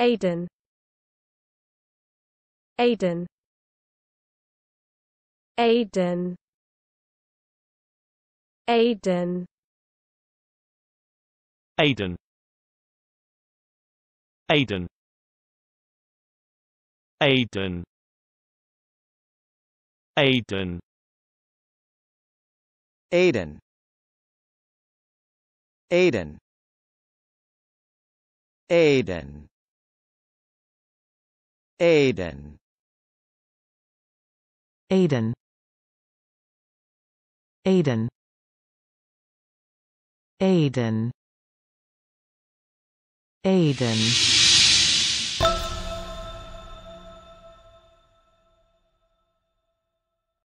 Aden Aden Aden Aden Aden Aden Aden Aden Aden Aden Aden Aden Aden Aden Aden Aiden.